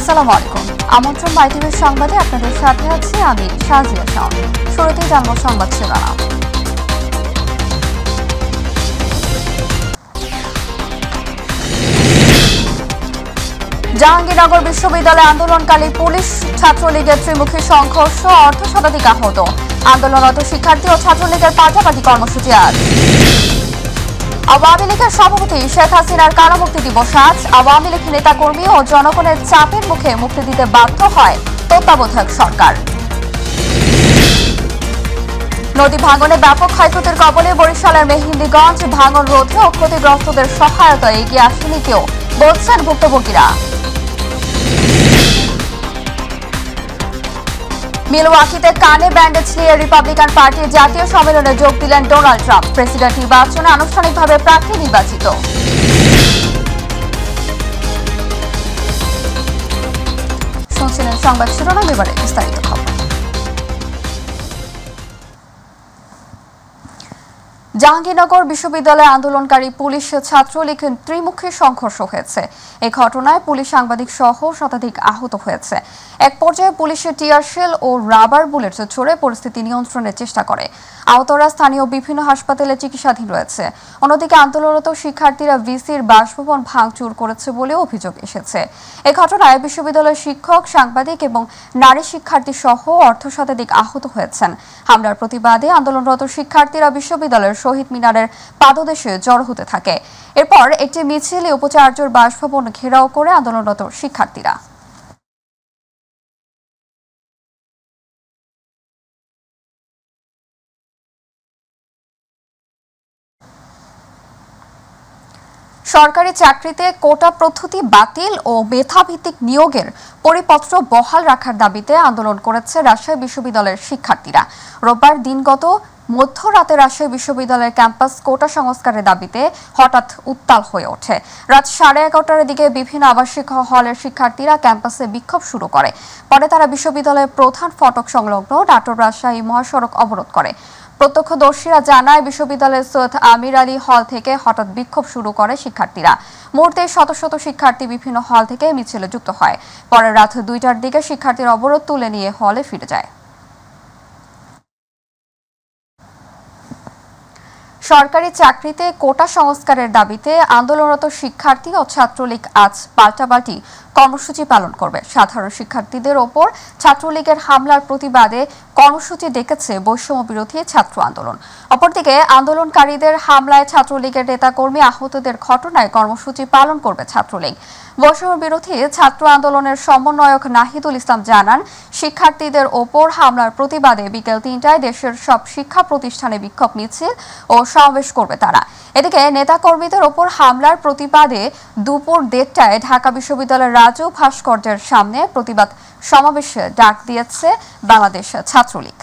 আসসালামু আলাইকুম আমন্ত্রণ বাইটিভের সংবাদে আপনাদের সাথে আছি আমি শাহ শুরুতেই জানব সংবাদ শিরোনাম জাহাঙ্গীরনগর বিশ্ববিদ্যালয়ে আন্দোলনকালী পুলিশ ছাত্রলীগের ত্রিমুখী সংঘর্ষ অর্ধ শতাধিক আহত আন্দোলনরত শিক্ষার্থী ও ছাত্রলীগের পাশাপাশি কর্মসূচি আজ আওয়ামী লীগের সভাপতি শেখ হাসিনার কারামুক্তি দিবস আজ আওয়ামী লীগ নেতাকর্মী ও জনগণের চাপের মুখে মুক্তি দিতে বাধ্য হয় তত্ত্বাবধায়ক সরকার নদী ভাঙনে ব্যাপক ক্ষয়ক্ষতির কবলে বরিশালের মেহিন্দিগঞ্জ ভাঙন রোধে ও ক্ষতিগ্রস্তদের সহায়তা এগিয়ে আসেনি কেউ বলছেন ভুক্তভোগীরা মিলওয়াকিতে কানে ব্যান্ডেজ নিয়ে রিপাবলিকান পার্টির জাতীয় সম্মেলনে যোগ দিলেন ডোনাল্ড ট্রাম্প প্রেসিডেন্ট নির্বাচনে আনুষ্ঠানিকভাবে প্রার্থী নির্বাচিত সংবাদ শিরোনাম এবারে বিস্তারিত খবর জাহাঙ্গীরনগর বিশ্ববিদ্যালয়ে আন্দোলনকারী পুলিশ ছাত্রলীগ ত্রিমুখী সংঘর্ষ হয়েছে এ ঘটনায় পুলিশ সাংবাদিক সহ শতাধিক আহত হয়েছে এক পর্যায়ে পুলিশের টিয়ার শেল ও রাবার বুলেট ছড়ে পরিস্থিতি নিয়ন্ত্রণের চেষ্টা করে আহতরা স্থানীয় বিভিন্ন হাসপাতালে চিকিৎসাধীন রয়েছে অন্যদিকে আন্দোলনরত শিক্ষার্থীরা ভিসির বাসভবন ভাঙচুর করেছে বলে অভিযোগ এসেছে এ ঘটনায় বিশ্ববিদ্যালয়ের শিক্ষক সাংবাদিক এবং নারী শিক্ষার্থী সহ অর্ধ শতাধিক আহত হয়েছেন হামলার প্রতিবাদে আন্দোলনরত শিক্ষার্থীরা বিশ্ববিদ্যালয়ের শহীদ মিনারের পাদদেশে জড় হতে থাকে এরপর একটি মিছিলে উপাচার্যর বাসভবন ঘেরাও করে আন্দোলনরত শিক্ষার্থীরা সরকারি চাকরিতে কোটা পদ্ধতি বাতিল ও মেধাভিত্তিক নিয়োগের পরিপত্র বহাল রাখার দাবিতে আন্দোলন করেছে রাজশাহী বিশ্ববিদ্যালয়ের শিক্ষার্থীরা রোববার দিনগত মধ্যরাতে রাজশাহী বিশ্ববিদ্যালয়ের ক্যাম্পাস কোটা সংস্কারের দাবিতে হঠাৎ উত্তাল হয়ে ওঠে রাত সাড়ে এগারোটার দিকে বিভিন্ন আবাসিক হলের শিক্ষার্থীরা ক্যাম্পাসে বিক্ষোভ শুরু করে পরে তারা বিশ্ববিদ্যালয়ের প্রধান ফটক সংলগ্ন নাটোর রাজশাহী মহাসড়ক অবরোধ করে প্রত্যক্ষদর্শীরা জানায় বিশ্ববিদ্যালয়ের সৈয়দ আমির আলী হল থেকে হঠাৎ বিক্ষোভ শুরু করে শিক্ষার্থীরা মুহূর্তে শত শত শিক্ষার্থী বিভিন্ন হল থেকে মিছিলে যুক্ত হয় পরে রাত দুইটার দিকে শিক্ষার্থীর অবরোধ তুলে নিয়ে হলে ফিরে যায় সরকারি চাকরিতে কোটা সংস্কারের দাবিতে আন্দোলনরত শিক্ষার্থী ও ছাত্রলীগ আজ পাল্টাপাল্টি কর্মসূচি পালন করবে সাধারণ শিক্ষার্থীদের ওপর ছাত্রলীগের হামলার প্রতিবাদে কর্মসূচি ডেকেছে বৈষম্য বিরোধী ছাত্র আন্দোলন অপরদিকে আন্দোলনকারীদের হামলায় ছাত্রলীগের নেতাকর্মী আহতদের ঘটনায় কর্মসূচি পালন করবে ছাত্রলীগ বৈষম্য বিরোধী ছাত্র আন্দোলনের সমন্বয়ক নাহিদুল ইসলাম জানান শিক্ষার্থীদের ওপর হামলার প্রতিবাদে বিকেল তিনটায় দেশের সব শিক্ষা প্রতিষ্ঠানে বিক্ষোভ মিছিল ও সমাবেশ করবে তারা এদিকে নেতাকর্মীদের ওপর হামলার প্রতিবাদে দুপুর দেড়টায় ঢাকা বিশ্ববিদ্যালয়ের রাজু ভাস্কর্যের সামনে প্রতিবাদ সমাবেশে ডাক দিয়েছে বাংলাদেশ ছাত্রলীগ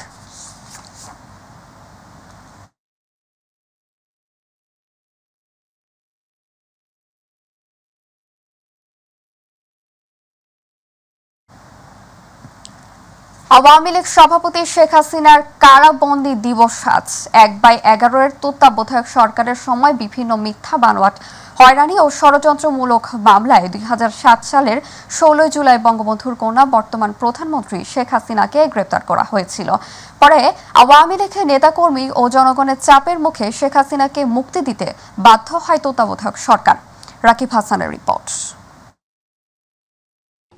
আওয়ামী লীগ সভাপতি শেখ হাসিনার কারাবন্দি দিবস আজ এক বাই এর তত্ত্বাবধায়ক সরকারের সময় বিভিন্ন মিথ্যা বানোয়াট হয়রানি ও ষড়যন্ত্রমূলক মামলায় দুই সালের ষোলোই জুলাই বঙ্গবন্ধুর কন্যা বর্তমান প্রধানমন্ত্রী শেখ হাসিনাকে গ্রেপ্তার করা হয়েছিল পরে আওয়ামী লীগের নেতাকর্মী ও জনগণের চাপের মুখে শেখ হাসিনাকে মুক্তি দিতে বাধ্য হয় তত্ত্বাবধায়ক সরকার রাকিব হাসানের রিপোর্ট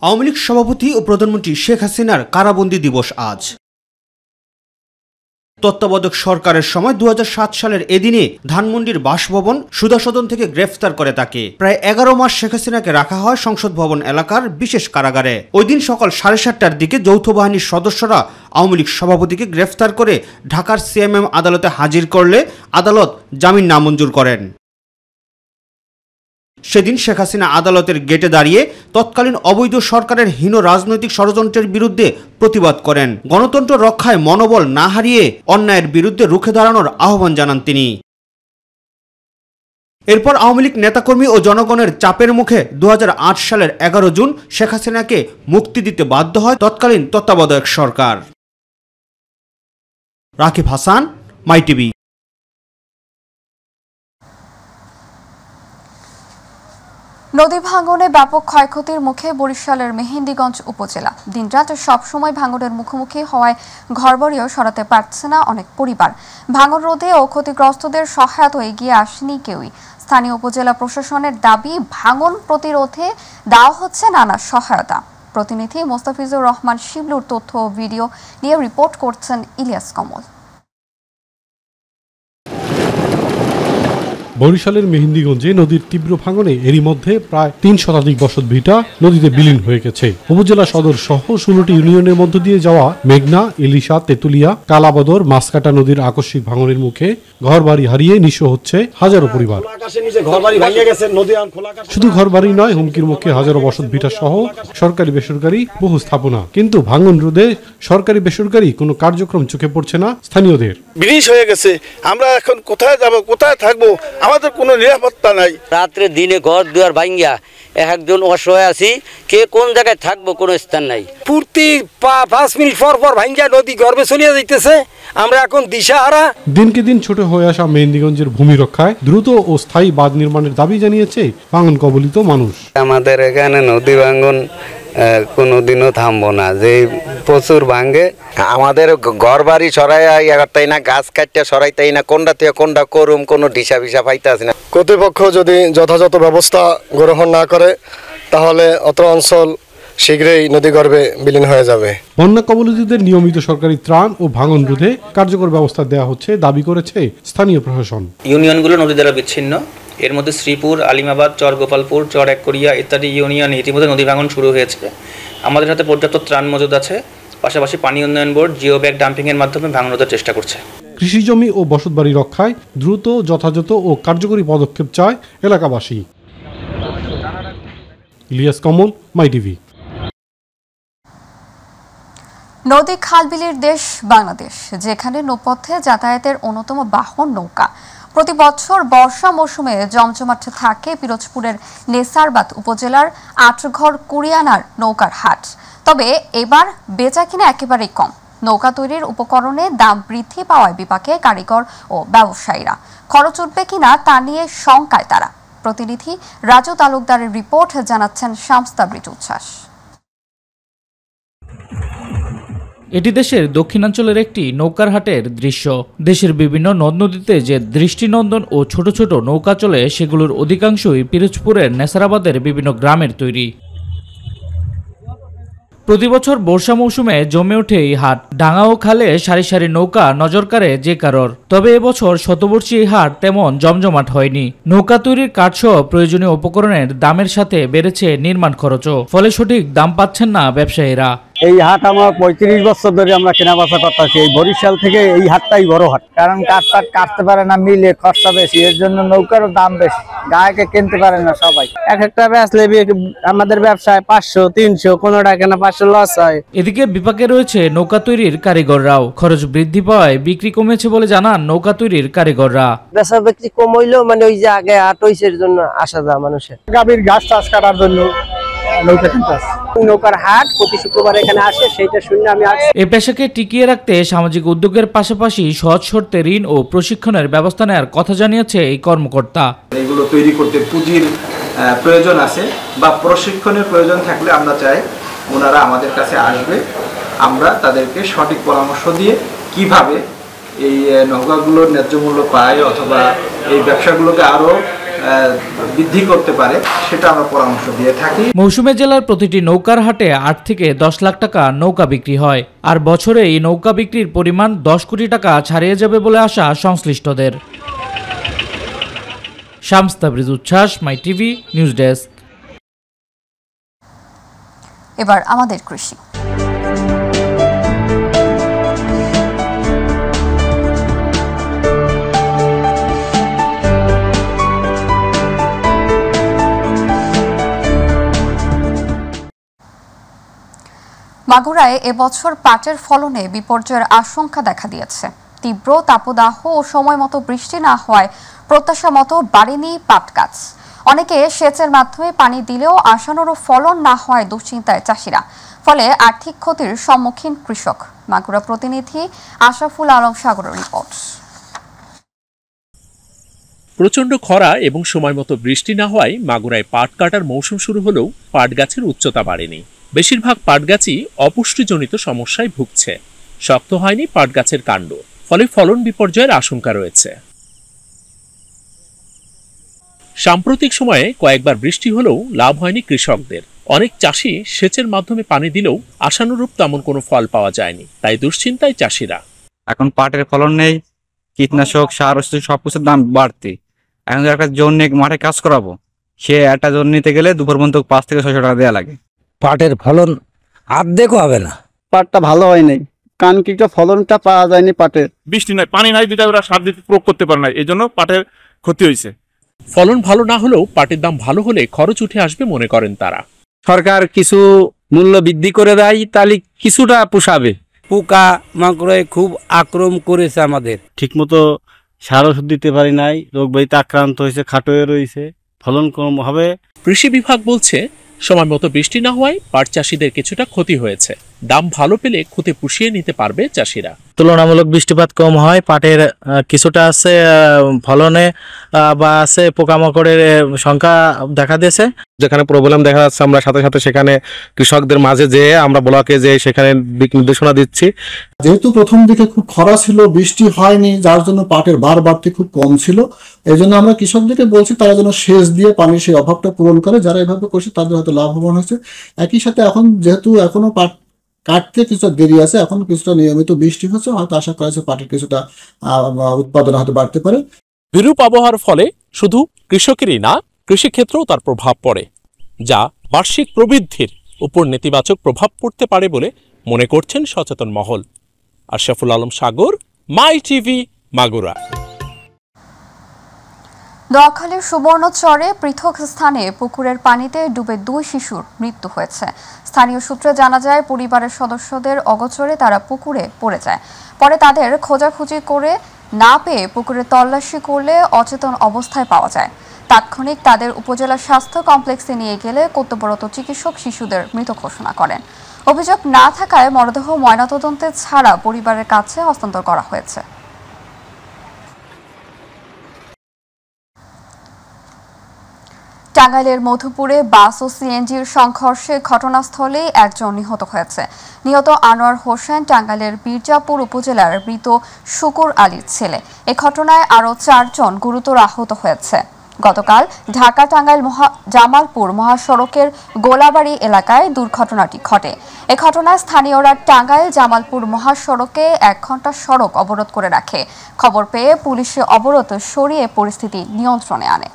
আওয়ামী লীগ সভাপতি ও প্রধানমন্ত্রী শেখ হাসিনার কারাবন্দী দিবস আজ তত্ত্বাবধক সরকারের সময় দু সালের এদিনে ধানমন্ডির বাসভবন সুদাসদন থেকে গ্রেফতার করে তাকে প্রায় এগারো মাস শেখ হাসিনাকে রাখা হয় সংসদ ভবন এলাকার বিশেষ কারাগারে ওই দিন সকাল সাড়ে সাতটার দিকে যৌথ বাহিনীর সদস্যরা আওয়ামী লীগ সভাপতিকে গ্রেফতার করে ঢাকার সিএমএম আদালতে হাজির করলে আদালত জামিন নামঞ্জুর করেন সেদিন শেখ হাসিনা আদালতের গেটে দাঁড়িয়ে তৎকালীন অবৈধ সরকারের হীন রাজনৈতিক ষড়যন্ত্রের বিরুদ্ধে প্রতিবাদ করেন গণতন্ত্র রক্ষায় মনোবল না হারিয়ে অন্যায়ের বিরুদ্ধে রুখে দাঁড়ানোর আহ্বান জানান তিনি এরপর আওয়ামী লীগ নেতাকর্মী ও জনগণের চাপের মুখে দু সালের এগারো জুন শেখ হাসিনাকে মুক্তি দিতে বাধ্য হয় তৎকালীন তত্ত্বাবধায়ক সরকার রাকিব হাসান মাইটিভি নদী ভাঙনে ব্যাপক ক্ষয়ক্ষতির মুখে বরিশালের মেহেন্দিগঞ্জ উপজেলা দিনরাত সবসময় ভাঙনের মুখোমুখি হওয়ায় ঘরবাড়িও সরাতে পারছে না অনেক পরিবার ভাঙন রোধে ও ক্ষতিগ্রস্তদের সহায়তা এগিয়ে আসেনি কেউই স্থানীয় উপজেলা প্রশাসনের দাবি ভাঙন প্রতিরোধে দেওয়া হচ্ছে নানা সহায়তা প্রতিনিধি মোস্তাফিজুর রহমান শিবলুর তথ্য ও ভিডিও নিয়ে রিপোর্ট করছেন ইলিয়াস কমল বরিশালের মেহেন্দিগঞ্জে নদীর তীব্র ভাঙনে এরই মধ্যে প্রায় তিন শতাধিক বসত ভিটা নদীতে বিলীন হয়ে গেছে উপজেলা সদর সহ ষোলোটি ইউনিয়নের মধ্য দিয়ে যাওয়া মেঘনা ইলিশা তেতুলিয়া কালাবদর মাসকাটা নদীর আকস্মিক ভাঙনের মুখে ঘর বাড়ি হারিয়ে নিঃস হচ্ছে হাজারো পরিবার শুধু ঘর বাড়ি নয় হুমকির মুখে হাজারো বসত ভিটা সহ সরকারি বেসরকারি বহু স্থাপনা কিন্তু ভাঙন রোধে সরকারি বেসরকারি কোনো কার্যক্রম চোখে পড়ছে না স্থানীয়দের বিনিশ হয়ে গেছে আমরা এখন কোথায় যাব কোথায় থাকবো আমাদের কোনো নিরাপত্তা নাই রাত্রে দিনে ঘর দুয়ার ভাঙ্গিয়া একজন অসহায় আছি কে কোন জায়গায় থাকবো কোনো স্থান নাই পূর্তি পাঁচ মিনিট পর পর ভাঙ্গিয়া নদী গর্বে চলিয়া যাইতেছে আমরা এখন দিশা হারা দিনকে দিন ছোট হয়ে আসা মেহেন্দিগঞ্জের ভূমি রক্ষায় দ্রুত ও স্থায়ী বাঁধ নির্মাণের দাবি জানিয়েছে ভাঙন কবলিত মানুষ আমাদের এখানে নদী ভাঙ্গন কোনোদিনও থামবো না যে প্রচুর ভাঙ্গে আমাদের ঘর বাড়ি সরাই এগারতাই না গাছ কাটতে সরাই তাই না কোনটা থেকে কোনটা করুম কোনো ঢিসা ভিসা পাইতে না কর্তৃপক্ষ যদি যথাযথ ব্যবস্থা গ্রহণ না করে তাহলে অত অঞ্চল শীঘ্রই নদী গর্ভে বিলীন হয়ে যাবে বন্যা কবলিতদের নিয়মিত সরকারি ত্রাণ ও ভাঙন রোধে কার্যকর ব্যবস্থা দেওয়া হচ্ছে দাবি করেছে স্থানীয় প্রশাসন ইউনিয়নগুলো নদী দ্বারা বিচ্ছিন্ন এর মধ্যে শ্রীপুর আলিমাবাদ চর গোপালপুর চর এককরিয়া ইত্যাদি ইউনিয়নে ইতিমধ্যে নদী ভাঙন শুরু হয়েছে আমাদের হাতে পর্যাপ্ত ত্রাণ মজুদ আছে পাশাপাশি পানি উন্নয়ন বোর্ড জিও ব্যাগ ডাম্পিংয়ের মাধ্যমে ভাঙনোদের চেষ্টা করছে কৃষিজমি ও বসতবাড়ি রক্ষায় দ্রুত যথাযথ ও কার্যকরী পদক্ষেপ চায় এলাকাবাসী ইলিয়াস কমল মাই টিভি নদী খালবিলের দেশ বাংলাদেশ যেখানে নৌপথে যাতায়াতের অন্যতম বাহন নৌকা প্রতি বছর বর্ষা মৌসুমে জমজমাট থাকে পিরোজপুরের নেসারবাদ উপজেলার আটঘর কুরিয়ানার নৌকার হাট তবে এবার বেচা কিনা একেবারেই কম নৌকা তৈরির উপকরণে দাম বৃদ্ধি পাওয়ায় বিপাকে কারিগর ও ব্যবসায়ীরা খরচ উঠবে কিনা তা নিয়ে শঙ্কায় তারা প্রতিনিধি রাজু তালুকদারের রিপোর্ট জানাচ্ছেন শামস্তাবৃত উচ্ছ্বাস এটি দেশের দক্ষিণাঞ্চলের একটি নৌকার হাটের দৃশ্য দেশের বিভিন্ন নদ নদীতে যে দৃষ্টিনন্দন ও ছোট ছোট নৌকা চলে সেগুলোর অধিকাংশই পিরোজপুরের নেসারাবাদের বিভিন্ন গ্রামের তৈরি প্রতিবছর বর্ষা মৌসুমে জমে ওঠে এই হাট ডাঙা ও খালে সারি সারি নৌকা নজর কাড়ে যে কারোর তবে এবছর শতবর্ষী এই হাট তেমন জমজমাট হয়নি নৌকা তৈরির কাঠসহ প্রয়োজনীয় উপকরণের দামের সাথে বেড়েছে নির্মাণ খরচও ফলে সঠিক দাম পাচ্ছেন না ব্যবসায়ীরা এই হাট আমার পঁয়ত্রিশ বছর ধরে আমরা কেনা বেচা করতেছি এই বরিশাল থেকে এই হাটটাই বড় হাট কারণ কাঠপাট কাটতে পারে না মিলে খরচা বেশি এর জন্য নৌকারও দাম বেশি গায়েকে কিনতে পারে না সবাই এক একটা বেচলে আমাদের ব্যবসায় পাঁচশো তিনশো কোনোটা কেনা পাঁচশো লস হয় এদিকে বিপাকে রয়েছে নৌকা তৈরির কারিগররাও খরচ বৃদ্ধি পাওয়ায় বিক্রি কমেছে বলে জানান নৌকা তৈরির কারিগররা বেচা বিক্রি কম হইলেও মানে ওই যে আগে আট হইসের জন্য আসা যা মানুষের গাভীর ঘাস চাষ কাটার জন্য নৌকা কিনতে নৌকার এ পেশাকে টিকিয়ে রাখতে সামাজিক উদ্যোগের পাশাপাশি সহজ শর্তে ঋণ ও প্রশিক্ষণের ব্যবস্থা নেওয়ার কথা জানিয়েছে এই কর্মকর্তা এগুলো তৈরি করতে পুঁজির প্রয়োজন আছে বা প্রশিক্ষণের প্রয়োজন থাকলে আমরা চাই ওনারা আমাদের কাছে আসবে আমরা তাদেরকে সঠিক পরামর্শ দিয়ে কিভাবে এই নৌকাগুলোর ন্যায্য মূল্য পায় অথবা এই ব্যবসাগুলোকে আরও বৃদ্ধি করতে পারে সেটা আমরা পরামর্শ দিয়ে থাকি মৌসুমে জেলার প্রতিটি নৌকার হাটে আট থেকে দশ লাখ টাকা নৌকা বিক্রি হয় আর বছরে এই নৌকা বিক্রির পরিমাণ দশ কোটি টাকা ছাড়িয়ে যাবে বলে আশা সংশ্লিষ্টদের শামস উচ্ছ্বাস মাই টিভি নিউজ ডেস্ক এবার আমাদের কৃষি মাগুরায় এবছর পাটের ফলনে বিপর্যয়ের আশঙ্কা দেখা দিয়েছে তীব্র তাপদাহ ও সময় মতো বৃষ্টি না হওয়ায় প্রত্যাশা মতো বাড়েনি পাট গাছ অনেকে সেচের মাধ্যমে পানি দিলেও আশানুরও ফলন না হওয়ায় দুশ্চিন্তায় চাষিরা ফলে আর্থিক ক্ষতির সম্মুখীন কৃষক মাগুরা প্রতিনিধি আশাফুল আলম সাগরের রিপোর্ট প্রচণ্ড খরা এবং সময় মতো বৃষ্টি না হওয়ায় মাগুরায় পাট কাটার মৌসুম শুরু হলেও পাট গাছের উচ্চতা বাড়েনি বেশিরভাগ পাটগাছই অপুষ্টিজনিত সমস্যায় ভুগছে শক্ত হয়নি পাটগাছের কাণ্ড ফলে ফলন বিপর্যয়ের আশঙ্কা রয়েছে সাম্প্রতিক সময়ে কয়েকবার বৃষ্টি হলেও লাভ হয়নি কৃষকদের অনেক চাষি সেচের মাধ্যমে পানি দিলেও আশানুরূপ তেমন কোনো ফল পাওয়া যায়নি তাই দুশ্চিন্তায় চাষিরা এখন পাটের ফলন নেই কীটনাশক সার ওষুধ সবকিছুর দাম বাড়তি এখন একটা জন্য মাঠে কাজ করাবো সে একটা জোর নিতে গেলে দুপুর পর্যন্ত পাঁচ থেকে ছশো টাকা দেওয়া লাগে পাটের ফলন দেখো হবে না পাটটা ভালো হয় নাই কানকিটা ফলনটা পাওয়া যায়নি পাটের বৃষ্টি নাই পানি নাই দিতে ওরা সার দিতে প্রয়োগ করতে পারে না এই জন্য পাটের ক্ষতি হয়েছে ফলন ভালো না হলেও পাটের দাম ভালো হলে খরচ উঠে আসবে মনে করেন তারা সরকার কিছু মূল্য বৃদ্ধি করে দেয় তাহলে কিছুটা পোষাবে পোকা মাকড়ে খুব আক্রম করেছে আমাদের ঠিকমতো সার ওষুধ দিতে পারি নাই রোগ বাড়িতে আক্রান্ত হয়েছে খাটোয়ে রয়েছে ফলন কম হবে কৃষি বিভাগ বলছে সময় মতো বৃষ্টি না হওয়ায় পাট চাষিদের কিছুটা ক্ষতি হয়েছে দাম ভালো পেলে ক্ষতি পুষিয়ে নিতে পারবে চাষিরা তুলনামূলক বৃষ্টিপাত কম হয় পাটের কিছুটা আছে ফলনে বা আছে পোকামাকড়ের সংখ্যা দেখা দিয়েছে যেখানে প্রবলেম দেখা যাচ্ছে আমরা সাথে সাথে সেখানে কৃষকদের মাঝে যেয়ে আমরা ব্লকে যে সেখানে দিক নির্দেশনা দিচ্ছি যেহেতু প্রথম দিকে খুব খরা ছিল বৃষ্টি হয়নি যার জন্য পাটের বার বাড়তি খুব কম ছিল এই জন্য আমরা কৃষকদেরকে বলছি তারা যেন সেচ দিয়ে পানির সেই অভাবটা পূরণ করে যারা এভাবে করছে তাদের হয়তো লাভবান হয়েছে একই সাথে এখন যেহেতু এখনো পাট কাটতে কিছুটা দেরি আছে এখন কিছুটা নিয়মিত বৃষ্টি হচ্ছে হয়তো আশা করা হচ্ছে পাটের কিছুটা উৎপাদন হয়তো বাড়তে পারে বিরূপ আবহাওয়ার ফলে শুধু কৃষকেরই না কৃষিক্ষেত্রেও তার প্রভাব পড়ে যা বার্ষিক প্রবৃদ্ধির উপর নেতিবাচক প্রভাব পড়তে পারে বলে মনে করছেন সচেতন মহল আশরাফুল আলম সাগর মাই টিভি মাগুরা দোয়াখালীর সুবর্ণচরে পৃথক স্থানে পুকুরের পানিতে ডুবে দুই শিশুর মৃত্যু হয়েছে স্থানীয় সূত্রে জানা যায় পরিবারের সদস্যদের অগচরে তারা পুকুরে পড়ে যায় পরে তাদের খোঁজাখুঁজি করে না পেয়ে পুকুরে তল্লাশি করলে অচেতন অবস্থায় পাওয়া যায় তাৎক্ষণিক তাদের উপজেলা স্বাস্থ্য কমপ্লেক্সে নিয়ে গেলে কর্তব্যরত চিকিৎসক শিশুদের মৃত ঘোষণা করেন অভিযোগ না থাকায় মরদেহ ময়নাতদন্তের ছাড়া পরিবারের কাছে হস্তান্তর করা হয়েছে টাঙ্গাইলের মধুপুরে বাস ও সিএনজির সংঘর্ষে ঘটনাস্থলে একজন নিহত হয়েছে নিহত আনোয়ার হোসেন টাঙ্গাইলের বীরজাপুর উপজেলার মৃত শুকুর আলীর ছেলে এ ঘটনায় আরও চারজন গুরুতর আহত হয়েছে গতকাল ঢাকা টাঙ্গাইল মহা জামালপুর মহাসড়কের গোলাবাড়ি এলাকায় দুর্ঘটনাটি ঘটে এ ঘটনায় স্থানীয়রা টাঙ্গাইল জামালপুর মহাসড়কে এক ঘন্টা সড়ক অবরোধ করে রাখে খবর পেয়ে পুলিশে অবরোধ সরিয়ে পরিস্থিতি নিয়ন্ত্রণে আনে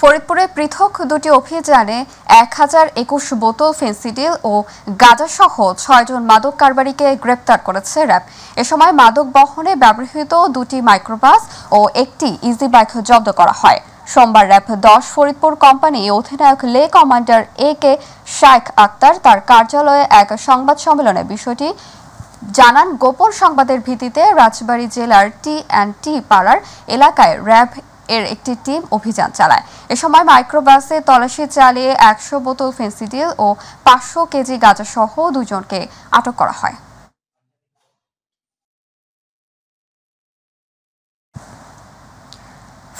ফরিদপুরে পৃথক দুটি অভিযানে এক হাজার একুশ বোতল ফেন্সিডিল ও গাঁজাসহ ছয়জন মাদক কারবারিকে গ্রেপ্তার করেছে র্যাব এ সময় মাদক বহনে ব্যবহৃত দুটি মাইক্রোবাস ও একটি ইজি বাইক জব্দ করা হয় সোমবার র্যাব দশ ফরিদপুর কোম্পানি অধিনায়ক লে কমান্ডার এ কে শাইখ আক্তার তার কার্যালয়ে এক সংবাদ সম্মেলনে বিষয়টি জানান গোপন সংবাদের ভিত্তিতে রাজবাড়ী জেলার টি অ্যান্ড টি পাড়ার এলাকায় র্যাব এর একটি টিম অভিযান চালায় এ সময় মাইক্রোবাসে তল্লাশি চালিয়ে একশো বোতল ফেন্সিডিল ও পাঁচশো কেজি গাঁজাসহ দুজনকে আটক করা হয়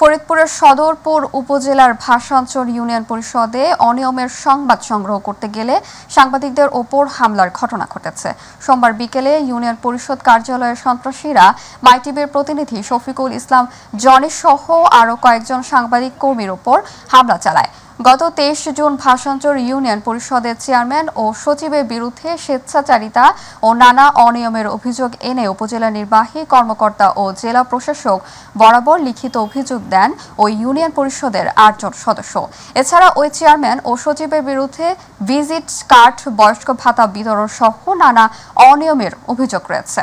ফরিদপুরের সদরপুর উপজেলার ভাষাঞ্চল ইউনিয়ন পরিষদে অনিয়মের সংবাদ সংগ্রহ করতে গেলে সাংবাদিকদের ওপর হামলার ঘটনা ঘটেছে সোমবার বিকেলে ইউনিয়ন পরিষদ কার্যালয়ের সন্ত্রাসীরা মাইটিবির প্রতিনিধি শফিকুল ইসলাম জনের সহ আরও কয়েকজন সাংবাদিক কর্মীর ওপর হামলা চালায় গত তেইশ জুন ভাষাঞ্চর ইউনিয়ন পরিষদের চেয়ারম্যান ও সচিবের বিরুদ্ধে স্বেচ্ছাচারিতা ও নানা অনিয়মের অভিযোগ এনে উপজেলা নির্বাহী কর্মকর্তা ও জেলা প্রশাসক বরাবর লিখিত অভিযোগ দেন ওই ইউনিয়ন পরিষদের আটজন সদস্য এছাড়া ওই চেয়ারম্যান ও সচিবের বিরুদ্ধে ভিজিট কার্ড বয়স্ক ভাতা বিতরণ সহ নানা অনিয়মের অভিযোগ রয়েছে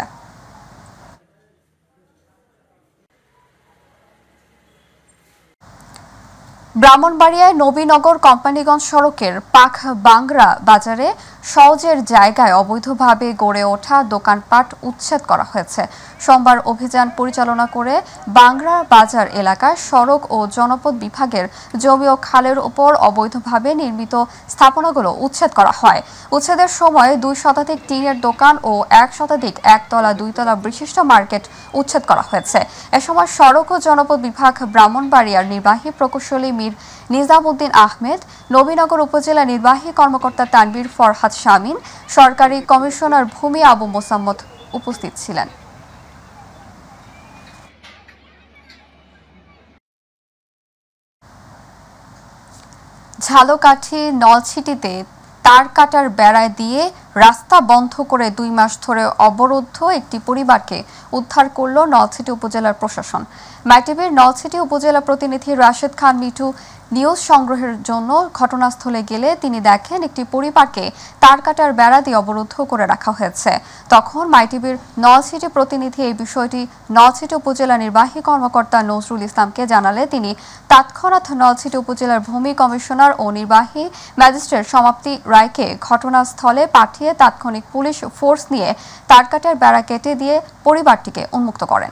ব্রাহ্মণবাড়িয়ায় নবীনগর কোম্পানিগঞ্জ সড়কের পাখ বাংরা বাজারে সওজের জায়গায় অবৈধভাবে গড়ে ওঠা দোকানপাট উচ্ছেদ করা হয়েছে সোমবার অভিযান পরিচালনা করে বাংরা বাজার এলাকায় সড়ক ও জনপদ বিভাগের জমি ও খালের ওপর অবৈধভাবে নির্মিত স্থাপনাগুলো উচ্ছেদ করা হয় উচ্ছেদের সময় দুই শতাধিক টিনের দোকান ও এক শতাধিক একতলা দুইতলা বিশিষ্ট মার্কেট উচ্ছেদ করা হয়েছে এ সময় সড়ক ও জনপদ বিভাগ ব্রাহ্মণবাড়িয়ার নির্বাহী প্রকৌশলী মীর নিজামুদ্দিন আহমেদ নবীনগর উপজেলা নির্বাহী কর্মকর্তা তানবীর ফরহাদ শামীম সরকারি কমিশনার ভূমি আবু মোসাম্মদ উপস্থিত ছিলেন ঝালকাঠি নলছিটিতে তার কাটার বেড়ায় দিয়ে রাস্তা বন্ধ করে দুই মাস ধরে অবরুদ্ধ একটি পরিবারকে উদ্ধার করল নলছিটি উপজেলার প্রশাসন মাইটিভির নলছিটি উপজেলা প্রতিনিধি রাশেদ খান মিঠু নিউজ সংগ্রহের জন্য ঘটনাস্থলে গেলে তিনি দেখেন একটি পরিবারকে তার কাটার বেড়া দিয়ে অবরুদ্ধ করে রাখা হয়েছে তখন মাইটিভির নলছিটি প্রতিনিধি এই বিষয়টি নলছিটি উপজেলা নির্বাহী কর্মকর্তা নজরুল ইসলামকে জানালে তিনি তৎক্ষণাৎ নলছিটি উপজেলার ভূমি কমিশনার ও নির্বাহী ম্যাজিস্ট্রেট সমাপ্তি রায়কে ঘটনাস্থলে পাঠিয়ে তাৎক্ষণিক পুলিশ ফোর্স নিয়ে তার কাটার বেড়া কেটে দিয়ে পরিবারটিকে উন্মুক্ত করেন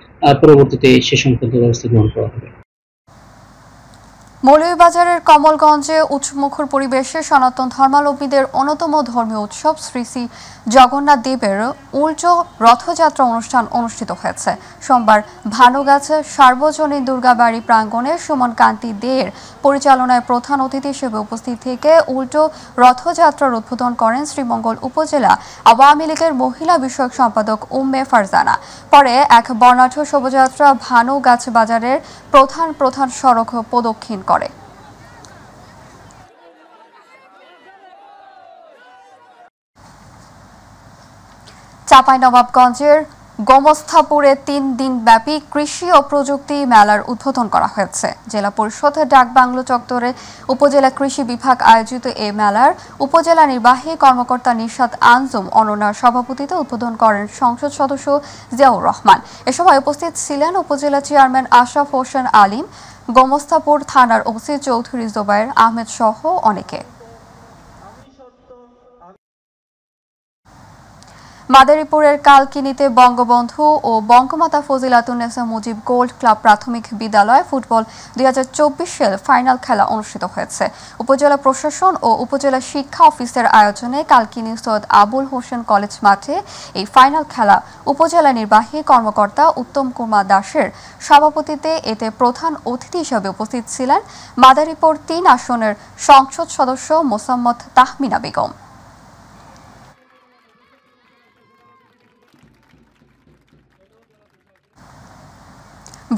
পরবর্তীতে সে সংক্রান্ত ব্যবস্থা গ্রহণ করা হবে মৌলভীবাজারের কমলগঞ্জে উচ্চমুখর পরিবেশে সনাতন ধর্মালম্বীদের অন্যতম ধর্মীয় উৎসব শ্রী শ্রী জগন্নাথ দেবের উল্টো রথযাত্রা অনুষ্ঠান অনুষ্ঠিত হয়েছে সোমবার ভানুগাছ সার্বজনীন দুর্গাবাড়ি প্রাঙ্গণে সুমন কান্তি দের পরিচালনায় প্রধান অতিথি হিসেবে উপস্থিত থেকে উল্টো রথযাত্রার উদ্বোধন করেন শ্রীমঙ্গল উপজেলা আওয়ামী লীগের মহিলা বিষয়ক সম্পাদক উম্মে ফারজানা পরে এক বর্ণাঢ্য শোভাযাত্রা ভানুগাছ বাজারের প্রধান প্রধান সড়ক প্রদক্ষিণ করে চাপাই নবাবগঞ্জের গোমস্থাপুরে তিন দিন ব্যাপী কৃষি ও প্রযুক্তি মেলার উদ্বোধন করা হয়েছে জেলা পরিষদের ডাক বাংলো চত্বরে উপজেলা কৃষি বিভাগ আয়োজিত এ মেলার উপজেলা নির্বাহী কর্মকর্তা নিশাদ আনজুম অননার সভাপতিতে উদ্বোধন করেন সংসদ সদস্য জিয়াউর রহমান এ সময় উপস্থিত ছিলেন উপজেলা চেয়ারম্যান আশরাফ হোসেন আলিম গোমস্তাপুর থানার ওসি চৌধুরী জোবাইর আহমেদ সহ অনেকে মাদারীপুরের কালকিনিতে বঙ্গবন্ধু ও বঙ্গমাতা ফজিলাতুন্নেসা মুজিব গোল্ড ক্লাব প্রাথমিক বিদ্যালয়ে ফুটবল দুই হাজার চব্বিশের ফাইনাল খেলা অনুষ্ঠিত হয়েছে উপজেলা প্রশাসন ও উপজেলা শিক্ষা অফিসের আয়োজনে কালকিনি সৈয়দ আবুল হোসেন কলেজ মাঠে এই ফাইনাল খেলা উপজেলা নির্বাহী কর্মকর্তা উত্তম কুমার দাসের সভাপতিতে এতে প্রধান অতিথি হিসেবে উপস্থিত ছিলেন মাদারীপুর তিন আসনের সংসদ সদস্য মোসাম্মদ তাহমিনা বেগম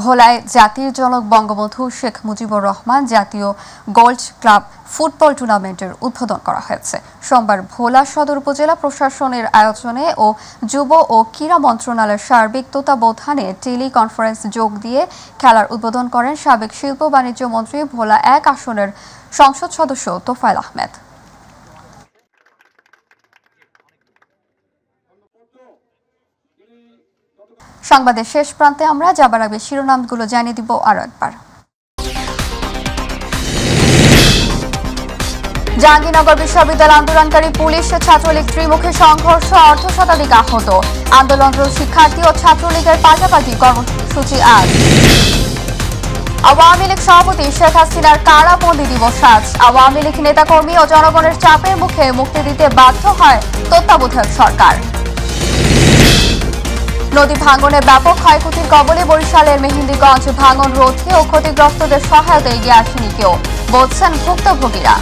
ভোলায় জাতির জনক বঙ্গবন্ধু শেখ মুজিবুর রহমান জাতীয় গোল্ড ক্লাব ফুটবল টুর্নামেন্টের উদ্বোধন করা হয়েছে সোমবার ভোলা সদর উপজেলা প্রশাসনের আয়োজনে ও যুব ও ক্রীড়া মন্ত্রণালয়ের সার্বিক তত্ত্বাবধানে টেলিকনফারেন্স যোগ দিয়ে খেলার উদ্বোধন করেন সাবেক শিল্প বাণিজ্য মন্ত্রী ভোলা এক আসনের সংসদ সদস্য তোফায়েল আহমেদ সংবাদের শেষ প্রান্তে আমরা যাবার আগে শিরোনামগুলো জানিয়ে দিব আরো একবার জাহাঙ্গীরনগর বিশ্ববিদ্যালয় আন্দোলনকারী পুলিশ ছাত্রলীগ ত্রিমুখী সংঘর্ষ অর্ধ শতাধিক আহত আন্দোলনরত শিক্ষার্থী ও ছাত্রলীগের পাশাপাশি কর্মসূচি আজ আওয়ামী লীগ সভাপতি শেখ হাসিনার কারাবন্দি দিবস আজ আওয়ামী লীগ নেতাকর্মী ও জনগণের চাপের মুখে মুক্তি দিতে বাধ্য হয় তত্ত্বাবধায়ক সরকার নদী ভাঙনে ব্যাপক ক্ষয়ক্ষতির কবলে বরিশালের মেহেন্দিগঞ্জ ভাঙন রোধে ও ক্ষতিগ্রস্তদের সহায়তা এগিয়ে আসেনি কেউ বলছেন ভুক্তভোগীরা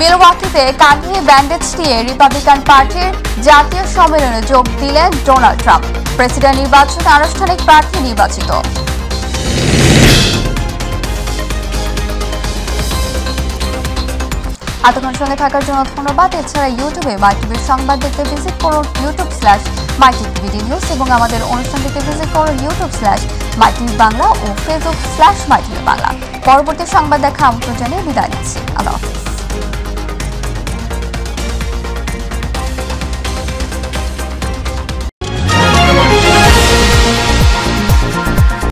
মিলওয়াকিতে কাঁধে ব্যান্ডেজ নিয়ে রিপাবলিকান পার্টির জাতীয় সম্মেলনে যোগ দিলেন ডোনাল্ড ট্রাম্প প্রেসিডেন্ট নির্বাচনে আনুষ্ঠানিক প্রার্থী নির্বাচিত এতক্ষণ সঙ্গে থাকার জন্য ধন্যবাদ এছাড়া ইউটিউবে মাইটিভি সংবাদ দেখতে ভিজিট করুন ইউটিউব স্ল্যাশ মাইটিভিডি নিউজ এবং আমাদের অনুষ্ঠান দেখতে ভিজিট করুন ইউটিউব স্ল্যাশ মাইটিভি বাংলা ও ফেসবুক স্ল্যাশ মাইটিভি বাংলা পরবর্তী সংবাদ দেখা আমন্ত্রণ জানিয়ে বিদায় নিচ্ছি আল্লাহ হাফিজ